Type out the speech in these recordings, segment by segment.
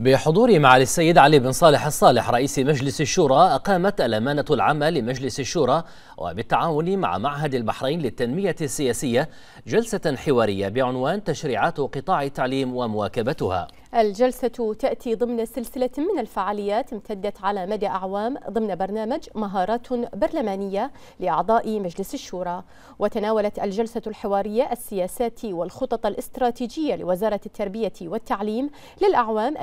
بحضور معالي السيد علي بن صالح الصالح رئيس مجلس الشورى أقامت الأمانة العامة لمجلس الشورى وبالتعاون مع معهد البحرين للتنمية السياسية جلسة حوارية بعنوان تشريعات قطاع التعليم ومواكبتها الجلسة تأتي ضمن سلسلة من الفعاليات امتدت على مدى أعوام ضمن برنامج مهارات برلمانية لأعضاء مجلس الشورى وتناولت الجلسة الحوارية السياسات والخطط الاستراتيجية لوزارة التربية والتعليم للأعوام 2023-2026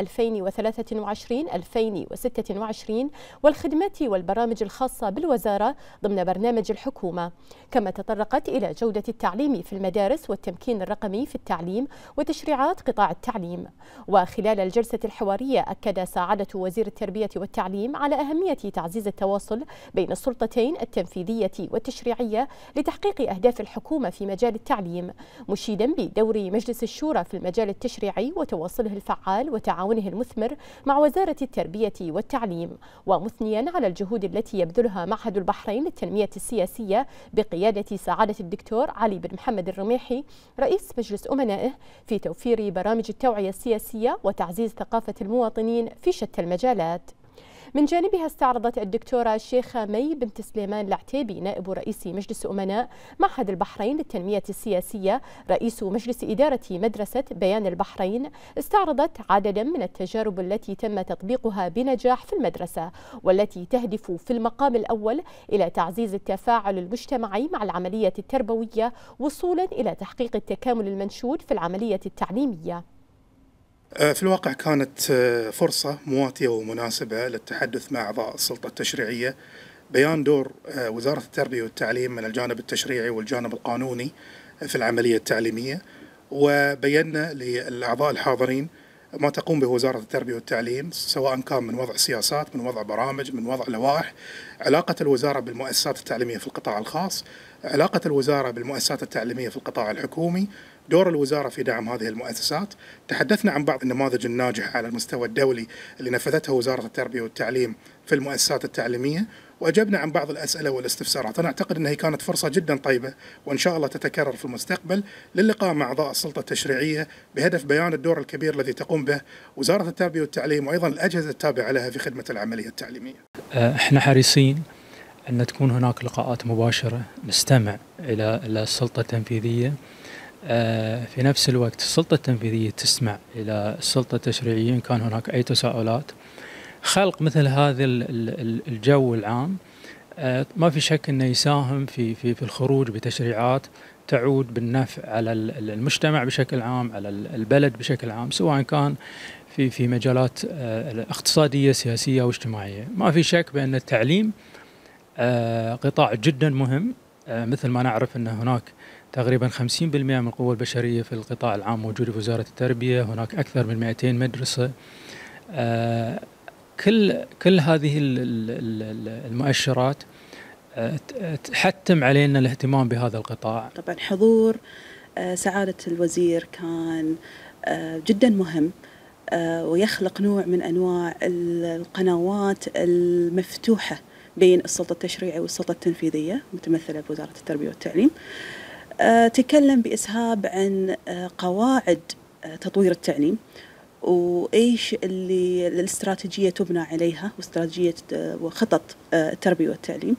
والخدمات والبرامج الخاصة بالوزارة ضمن برنامج الحكومة كما تطرقت إلى جودة التعليم في المدارس والتمكين الرقمي في التعليم وتشريعات قطاع التعليم وخلال الجلسة الحوارية أكد سعادة وزير التربية والتعليم على أهمية تعزيز التواصل بين السلطتين التنفيذية والتشريعية لتحقيق أهداف الحكومة في مجال التعليم مشيدا بدور مجلس الشورى في المجال التشريعي وتواصله الفعال وتعاونه المثمر مع وزارة التربية والتعليم ومثنيا على الجهود التي يبذلها معهد البحرين للتنمية السياسية بقيادة سعادة الدكتور علي بن محمد الرميحي رئيس مجلس أمنائه في توفير برامج التوعية السياسية الدولية وتعزيز ثقافة المواطنين في شتى المجالات من جانبها استعرضت الدكتورة الشيخة مي بنت سليمان العتيبي نائب رئيس مجلس أمناء معهد البحرين للتنمية السياسية رئيس مجلس إدارة مدرسة بيان البحرين استعرضت عددا من التجارب التي تم تطبيقها بنجاح في المدرسة والتي تهدف في المقام الأول إلى تعزيز التفاعل المجتمعي مع العملية التربوية وصولا إلى تحقيق التكامل المنشود في العملية التعليمية آه، في الواقع كانت آه، فرصة مواتية ومناسبة للتحدث مع أعضاء السلطة التشريعية بيان دور آه، وزارة التربية والتعليم من الجانب التشريعي والجانب القانوني في العملية التعليمية وبينا للأعضاء الحاضرين ما تقوم به وزارة التربية والتعليم سواء كان من وضع سياسات من وضع برامج من وضع لوائح علاقة الوزارة بالمؤسسات التعليمية في القطاع الخاص علاقة الوزارة بالمؤسسات التعليمية في القطاع الحكومي دور الوزاره في دعم هذه المؤسسات، تحدثنا عن بعض النماذج الناجحه على المستوى الدولي اللي نفذتها وزاره التربيه والتعليم في المؤسسات التعليميه، واجبنا عن بعض الاسئله والاستفسارات، انا اعتقد انها كانت فرصه جدا طيبه وان شاء الله تتكرر في المستقبل للقاء مع اعضاء السلطه التشريعيه بهدف بيان الدور الكبير الذي تقوم به وزاره التربيه والتعليم وايضا الاجهزه التابعه لها في خدمه العمليه التعليميه. أه، احنا حريصين ان تكون هناك لقاءات مباشره نستمع الى السلطه التنفيذيه آه، في نفس الوقت السلطة التنفيذية تسمع إلى السلطة التشريعية إن كان هناك أي تساؤلات خلق مثل هذا الجو العام آه، ما في شك أنه يساهم في, في, في الخروج بتشريعات تعود بالنفع على المجتمع بشكل عام على البلد بشكل عام سواء كان في في مجالات آه، اقتصاديه سياسيه واجتماعيه ما في شك بان التعليم قطاع جدا مهم مثل ما نعرف ان هناك تقريبا 50% من القوة البشرية في القطاع العام موجودة في وزارة التربية هناك أكثر من 200 مدرسة آه، كل كل هذه المؤشرات آه، تحتم علينا الاهتمام بهذا القطاع طبعا حضور آه، سعادة الوزير كان جدا مهم ويخلق نوع من أنواع القنوات المفتوحة بين السلطة التشريعية والسلطة التنفيذية متمثلة بوزارة التربية والتعليم آه، تكلم بإسهاب عن آه، قواعد آه، تطوير التعليم وإيش اللي الاستراتيجية تبنى عليها واستراتيجية وخطط التربية والتعليم